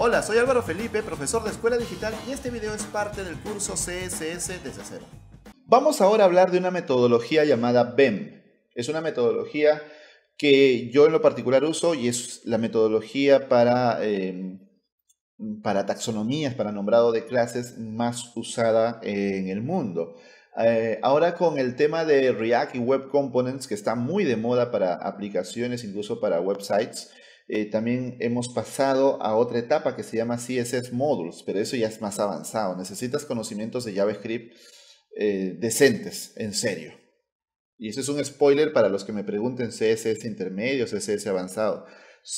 Hola, soy Álvaro Felipe, profesor de Escuela Digital y este video es parte del curso CSS desde cero. Vamos ahora a hablar de una metodología llamada BEM. Es una metodología que yo en lo particular uso y es la metodología para, em, para taxonomías, para nombrado de clases más usada en el mundo. Eh, ahora con el tema de React y Web Components, que está muy de moda para aplicaciones, incluso para websites, eh, también hemos pasado a otra etapa que se llama CSS Modules, pero eso ya es más avanzado. Necesitas conocimientos de JavaScript eh, decentes, en serio. Y eso es un spoiler para los que me pregunten CSS intermedio, CSS avanzado.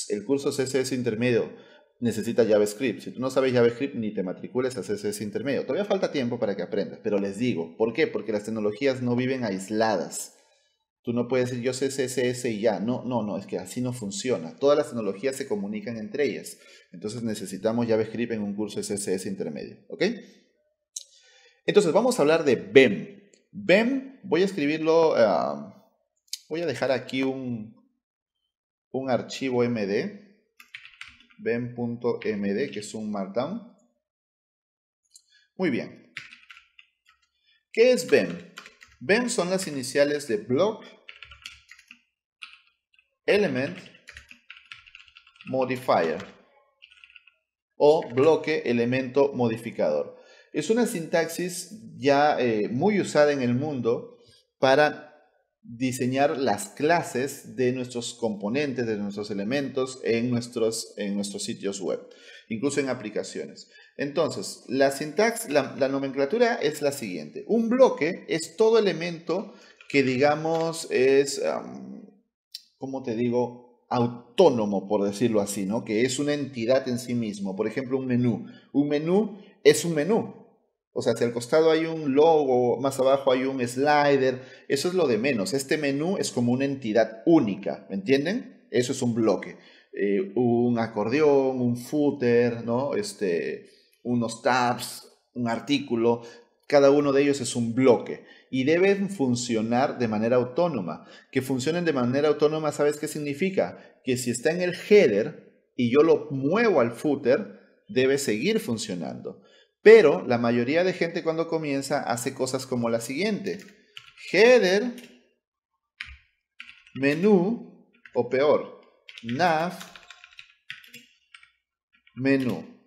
El curso CSS intermedio necesita JavaScript. Si tú no sabes JavaScript, ni te matricules a CSS intermedio. Todavía falta tiempo para que aprendas, pero les digo, ¿por qué? Porque las tecnologías no viven aisladas. Tú no puedes decir yo sé CSS y ya. No, no, no, es que así no funciona. Todas las tecnologías se comunican entre ellas. Entonces necesitamos JavaScript en un curso CSS intermedio. ¿Ok? Entonces vamos a hablar de BEM. BEM, voy a escribirlo, ah, voy a dejar aquí un, un archivo MD, BEM.md, que es un markdown. Muy bien. ¿Qué es BEM? ¿Ven? son las iniciales de block, element, modifier o bloque elemento modificador. Es una sintaxis ya eh, muy usada en el mundo para diseñar las clases de nuestros componentes, de nuestros elementos en nuestros, en nuestros sitios web, incluso en aplicaciones. Entonces, la sintaxis, la, nomenclatura es la siguiente. Un bloque es todo elemento que, digamos, es, ¿cómo te digo? Autónomo, por decirlo así, ¿no? Que es una entidad en sí mismo. Por ejemplo, un menú. Un menú es un menú. O sea, si al costado hay un logo, más abajo hay un slider, eso es lo de menos. Este menú es como una entidad única, ¿me entienden? Eso es un bloque. Eh, un acordeón, un footer, ¿no? Este, unos tabs, un artículo, cada uno de ellos es un bloque y deben funcionar de manera autónoma. Que funcionen de manera autónoma, ¿sabes qué significa? Que si está en el header y yo lo muevo al footer, debe seguir funcionando. Pero la mayoría de gente cuando comienza hace cosas como la siguiente. Header, menú, o peor, nav, menú.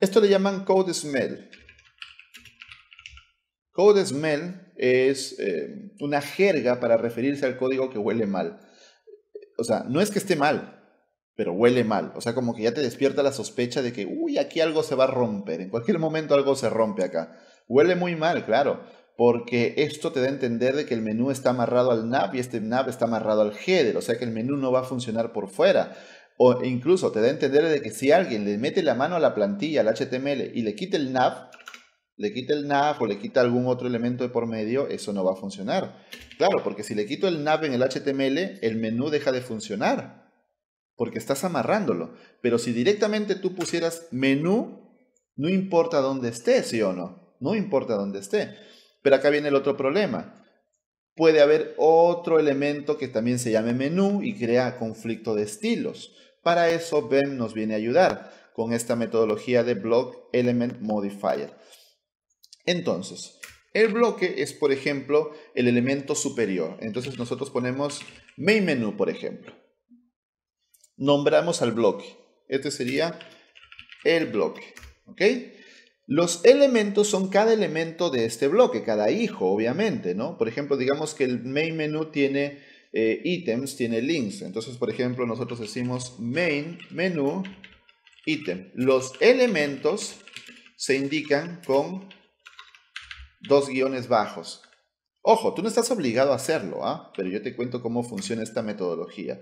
Esto le llaman code smell. Code smell es eh, una jerga para referirse al código que huele mal. O sea, no es que esté mal, pero huele mal. O sea, como que ya te despierta la sospecha de que, uy, aquí algo se va a romper. En cualquier momento algo se rompe acá. Huele muy mal, claro, porque esto te da a entender de que el menú está amarrado al nav y este nav está amarrado al header. O sea que el menú no va a funcionar por fuera o incluso te da a entender de que si alguien le mete la mano a la plantilla, al HTML, y le quita el nav, le quita el nav o le quita algún otro elemento de por medio, eso no va a funcionar. Claro, porque si le quito el nav en el HTML, el menú deja de funcionar, porque estás amarrándolo. Pero si directamente tú pusieras menú, no importa dónde esté, sí o no, no importa dónde esté. Pero acá viene el otro problema puede haber otro elemento que también se llame menú y crea conflicto de estilos. Para eso BEM nos viene a ayudar con esta metodología de Block Element Modifier. Entonces, el bloque es, por ejemplo, el elemento superior. Entonces nosotros ponemos main menu, por ejemplo. Nombramos al bloque. Este sería el bloque. ¿Ok? Los elementos son cada elemento de este bloque, cada hijo, obviamente, ¿no? Por ejemplo, digamos que el main menu tiene eh, ítems tiene links. Entonces, por ejemplo, nosotros decimos main menú ítem. Los elementos se indican con dos guiones bajos. Ojo, tú no estás obligado a hacerlo, ¿ah? pero yo te cuento cómo funciona esta metodología.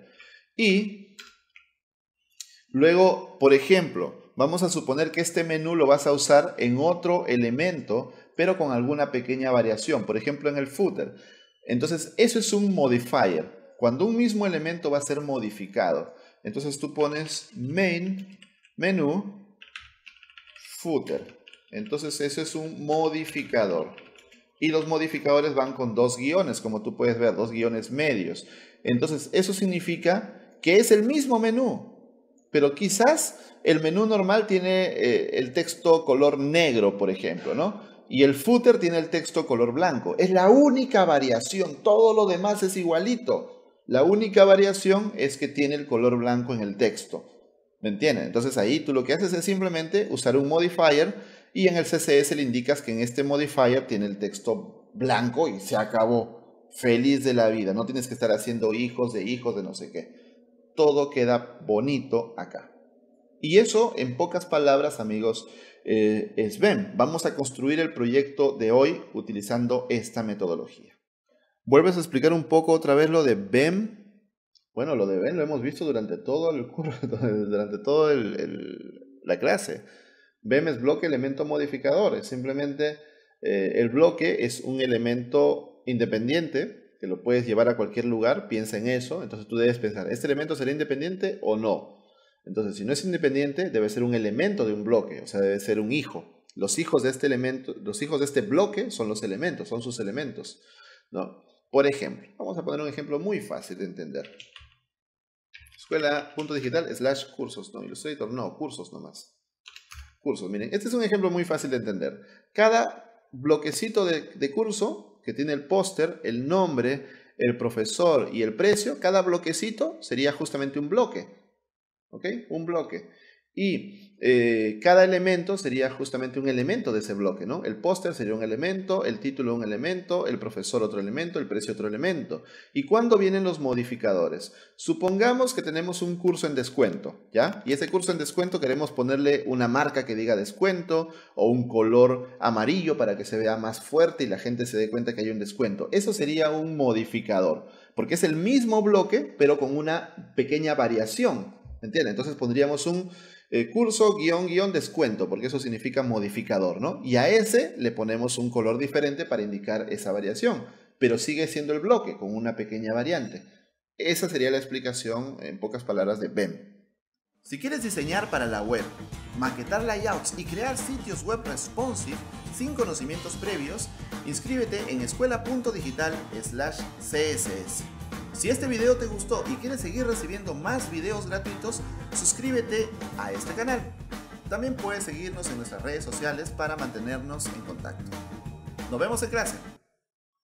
Y luego, por ejemplo, vamos a suponer que este menú lo vas a usar en otro elemento, pero con alguna pequeña variación, por ejemplo en el footer. Entonces, eso es un modifier. Cuando un mismo elemento va a ser modificado. Entonces tú pones main, menú, footer. Entonces eso es un modificador. Y los modificadores van con dos guiones, como tú puedes ver, dos guiones medios. Entonces eso significa que es el mismo menú. Pero quizás el menú normal tiene eh, el texto color negro, por ejemplo, ¿no? y el footer tiene el texto color blanco. Es la única variación, todo lo demás es igualito. La única variación es que tiene el color blanco en el texto. ¿Me entienden? Entonces ahí tú lo que haces es simplemente usar un modifier y en el CSS le indicas que en este modifier tiene el texto blanco y se acabó. Feliz de la vida. No tienes que estar haciendo hijos de hijos de no sé qué. Todo queda bonito acá. Y eso, en pocas palabras, amigos, eh, es BEM. Vamos a construir el proyecto de hoy utilizando esta metodología. ¿Vuelves a explicar un poco otra vez lo de BEM? Bueno, lo de BEM lo hemos visto durante todo el curso, durante toda la clase. BEM es bloque elemento modificador. Es simplemente eh, el bloque es un elemento independiente que lo puedes llevar a cualquier lugar. Piensa en eso. Entonces tú debes pensar, ¿este elemento será independiente o no? Entonces, si no es independiente, debe ser un elemento de un bloque, o sea, debe ser un hijo. Los hijos de este elemento, los hijos de este bloque son los elementos, son sus elementos, ¿no? Por ejemplo, vamos a poner un ejemplo muy fácil de entender. Escuela.digital slash cursos, no, Illustrator, no, cursos nomás. Cursos, miren, este es un ejemplo muy fácil de entender. Cada bloquecito de curso que tiene el póster, el nombre, el profesor y el precio, cada bloquecito sería justamente un bloque. Un bloque. Y eh, cada elemento sería justamente un elemento de ese bloque, ¿no? El póster sería un elemento, el título un elemento, el profesor otro elemento, el precio otro elemento. ¿Y cuándo vienen los modificadores? Supongamos que tenemos un curso en descuento, ¿ya? Y ese curso en descuento queremos ponerle una marca que diga descuento o un color amarillo para que se vea más fuerte y la gente se dé cuenta que hay un descuento. Eso sería un modificador, porque es el mismo bloque, pero con una pequeña variación entonces pondríamos un eh, curso guión guión descuento, porque eso significa modificador, ¿no? Y a ese le ponemos un color diferente para indicar esa variación, pero sigue siendo el bloque con una pequeña variante. Esa sería la explicación en pocas palabras de BEM. Si quieres diseñar para la web, maquetar layouts y crear sitios web responsive sin conocimientos previos, inscríbete en escuela.digital/css. Si este video te gustó y quieres seguir recibiendo más videos gratuitos, suscríbete a este canal. También puedes seguirnos en nuestras redes sociales para mantenernos en contacto. Nos vemos en clase.